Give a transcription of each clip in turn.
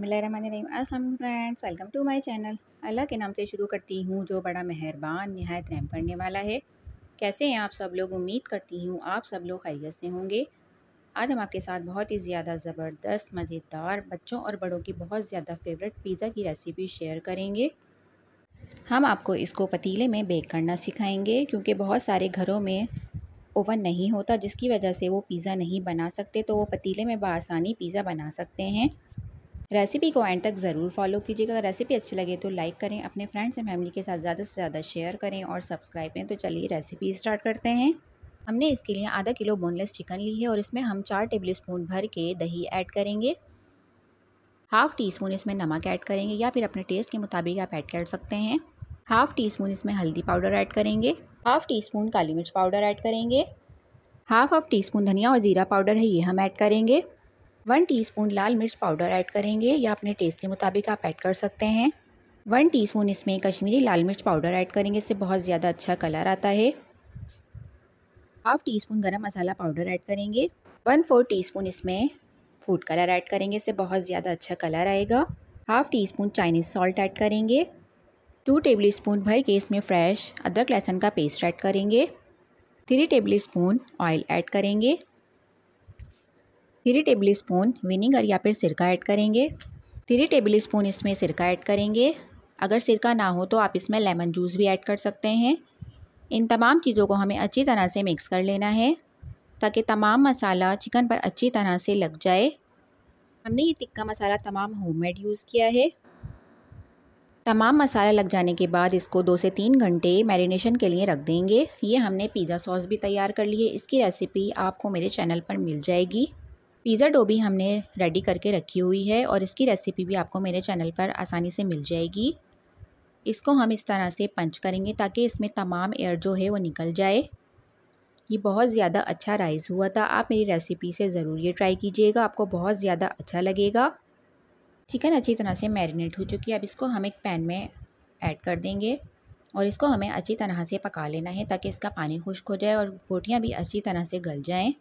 बसमीम असलम friends welcome to my channel अल्लाह के नाम से शुरू करती हूँ जो बड़ा मेहरबान नहायत रहम करने वाला है कैसे हैं आप सब लोग उम्मीद करती हूँ आप सब लोग खैरियत से होंगे आज हम आपके साथ बहुत ही ज़्यादा ज़बरदस्त मज़ेदार बच्चों और बड़ों की बहुत ज़्यादा फेवरेट पिज़्ज़ा की रेसिपी शेयर करेंगे हम आपको इसको पतीले में बेक करना सिखाएंगे क्योंकि बहुत सारे घरों में ओवन नहीं होता जिसकी वजह से वो पिज़्ज़ा नहीं बना सकते तो वो पतीले में बसानी पिज़्ज़ा बना सकते हैं रेसिपी को एंड तक ज़रूर फॉलो कीजिएगा अगर रेसिपी अच्छी लगे तो लाइक करें अपने फ्रेंड्स एंड फैमिली के साथ ज़्यादा से ज़्यादा शेयर करें और सब्सक्राइब करें तो चलिए रेसिपी स्टार्ट करते हैं हमने इसके लिए आधा किलो बोनलेस चिकन ली है और इसमें हम चार टेबल स्पून भर के दही ऐड करेंगे हाफ़ टी स्पून इसमें नमक ऐड करेंगे या फिर अपने टेस्ट के मुताबिक आप ऐड कर सकते हैं हाफ़ टी स्पून इसमें हल्दी पाउडर ऐड करेंगे हाफ़ टी स्पून काली मिर्च पाउडर ऐड करेंगे हाफ़ हाफ़ टी स्पून धनिया और ज़ीरा पाउडर है ये हम ऐड करेंगे वन टीस्पून लाल मिर्च पाउडर ऐड करेंगे या अपने टेस्ट के मुताबिक आप ऐड कर सकते हैं वन टीस्पून इसमें कश्मीरी लाल मिर्च पाउडर ऐड करेंगे इससे बहुत ज़्यादा अच्छा कलर आता है हाफ टी स्पून गर्म मसाला पाउडर ऐड करेंगे वन फोर टी स्पून इसमें फूड कलर ऐड करेंगे इससे बहुत ज़्यादा अच्छा कलर आएगा half teaspoon Chinese salt add करेंगे टू टेबल स्पून भर के इसमें फ्रेश अदरक लहसुन का पेस्ट ऐड करेंगे three tablespoon oil add करेंगे थ्री टेबल स्पून विनीगर या फिर सिरका ऐड करेंगे थ्री टेबल स्पून इसमें सिरका ऐड करेंगे अगर सिरका ना हो तो आप इसमें लेमन जूस भी ऐड कर सकते हैं इन तमाम चीज़ों को हमें अच्छी तरह से मिक्स कर लेना है ताकि तमाम मसाला चिकन पर अच्छी तरह से लग जाए हमने ये तिक्का मसाला तमाम होममेड यूज़ किया है तमाम मसाला लग जाने के बाद इसको दो से तीन घंटे मैरिनेशन के लिए रख देंगे ये हमने पिज़्ज़ा सॉस भी तैयार कर ली है इसकी रेसिपी आपको मेरे चैनल पर मिल जाएगी पिज़्ज़ा डो भी हमने रेडी करके रखी हुई है और इसकी रेसिपी भी आपको मेरे चैनल पर आसानी से मिल जाएगी इसको हम इस तरह से पंच करेंगे ताकि इसमें तमाम एयर जो है वो निकल जाए ये बहुत ज़्यादा अच्छा राइस हुआ था आप मेरी रेसिपी से ज़रूर ये ट्राई कीजिएगा आपको बहुत ज़्यादा अच्छा लगेगा चिकन अच्छी तरह से मैरिनेट हो चुकी है अब इसको हम एक पैन में ऐड कर देंगे और इसको हमें अच्छी तरह से पका लेना है ताकि इसका पानी खुश्क हो जाए और बोटियाँ भी अच्छी तरह से गल जाएँ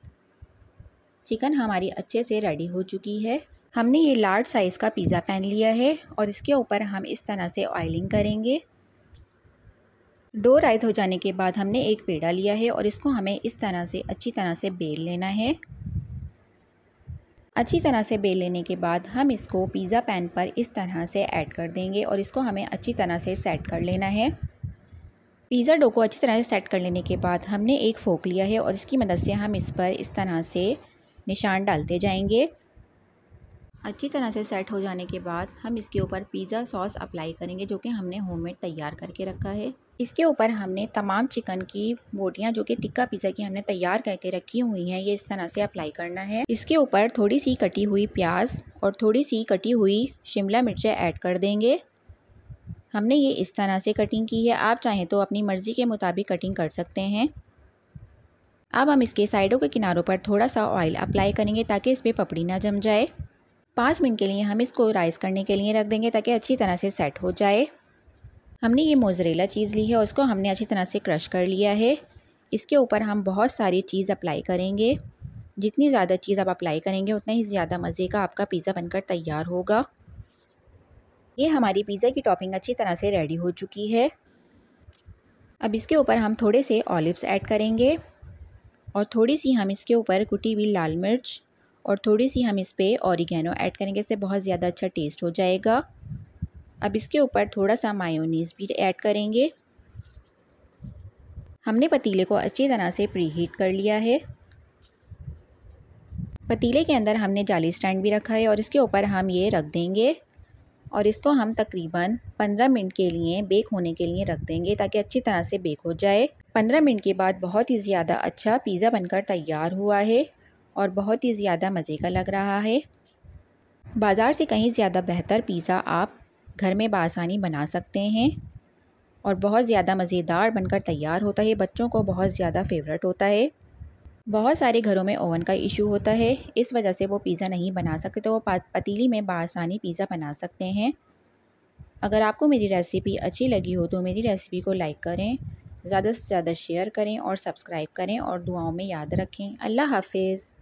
चिकन हमारी अच्छे से रेडी हो चुकी है हमने ये लार्ज साइज़ का पिज़्ज़ा पैन लिया है और इसके ऊपर हम इस तरह से ऑयलिंग करेंगे डो राइज हो जाने के बाद हमने एक पेड़ा लिया है और इसको हमें इस तरह से अच्छी तरह से बेल लेना है अच्छी तरह से बेल लेने के बाद हम इसको पिज़्ज़ा पैन पर इस तरह से ऐड कर देंगे और इसको हमें अच्छी तरह से सेट कर लेना है पिज़्ज़ा डो को अच्छी तरह से सेट कर लेने के बाद हमने एक फोक लिया है और इसकी मदद से हम इस पर इस तरह से निशान डालते जाएंगे अच्छी तरह से सेट हो जाने के बाद हम इसके ऊपर पिज़्ज़ा सॉस अप्लाई करेंगे जो कि हमने होममेड तैयार करके रखा है इसके ऊपर हमने तमाम चिकन की बोटियाँ जो कि टिक्का पिज़्ज़ा की हमने तैयार करके रखी हुई हैं ये इस तरह से अप्लाई करना है इसके ऊपर थोड़ी सी कटी हुई प्याज और थोड़ी सी कटी हुई शिमला मिर्चें ऐड कर देंगे हमने ये इस तरह से कटिंग की है आप चाहें तो अपनी मर्ज़ी के मुताबिक कटिंग कर सकते हैं अब हम इसके साइडों के किनारों पर थोड़ा सा ऑयल अप्लाई करेंगे ताकि इस पर पपड़ी ना जम जाए पाँच मिनट के लिए हम इसको राइस करने के लिए रख देंगे ताकि अच्छी तरह से सेट हो जाए हमने ये मोजरेला चीज़ ली है उसको हमने अच्छी तरह से क्रश कर लिया है इसके ऊपर हम बहुत सारी चीज़ अप्लाई करेंगे जितनी ज़्यादा चीज़ आप अप्लाई करेंगे उतना ही ज़्यादा मज़े का आपका पिज़्ज़ा बनकर तैयार होगा ये हमारी पिज़्ज़ा की टॉपिंग अच्छी तरह से रेडी हो चुकी है अब इसके ऊपर हम थोड़े से ऑलिव्स ऐड करेंगे और थोड़ी सी हम इसके ऊपर कुटी हुई लाल मिर्च और थोड़ी सी हम इस पर औरिगैनो ऐड करेंगे इससे बहुत ज़्यादा अच्छा टेस्ट हो जाएगा अब इसके ऊपर थोड़ा सा मायोनीज़ भी ऐड करेंगे हमने पतीले को अच्छी तरह से प्री हीट कर लिया है पतीले के अंदर हमने जाली स्टैंड भी रखा है और इसके ऊपर हम ये रख देंगे और इसको हम तकरीबन 15 मिनट के लिए बेक होने के लिए रख देंगे ताकि अच्छी तरह से बेक हो जाए पंद्रह मिनट के बाद बहुत ही ज़्यादा अच्छा पिज़्ज़ा बनकर तैयार हुआ है और बहुत ही ज़्यादा मज़े का लग रहा है बाज़ार से कहीं ज़्यादा बेहतर पिज़्ज़ा आप घर में बासानी बना सकते हैं और बहुत ज़्यादा मज़ेदार बनकर तैयार होता है बच्चों को बहुत ज़्यादा फेवरेट होता है बहुत सारे घरों में ओवन का इशू होता है इस वजह से वो पिज़्ज़ा नहीं बना सकते तो वो पतीली में बासानी पिज़्ज़ा बना सकते हैं अगर आपको मेरी रेसिपी अच्छी लगी हो तो मेरी रेसिपी को लाइक करें ज़्यादा से ज़्यादा शेयर करें और सब्सक्राइब करें और दुआओं में याद रखें अल्लाह हाफिज़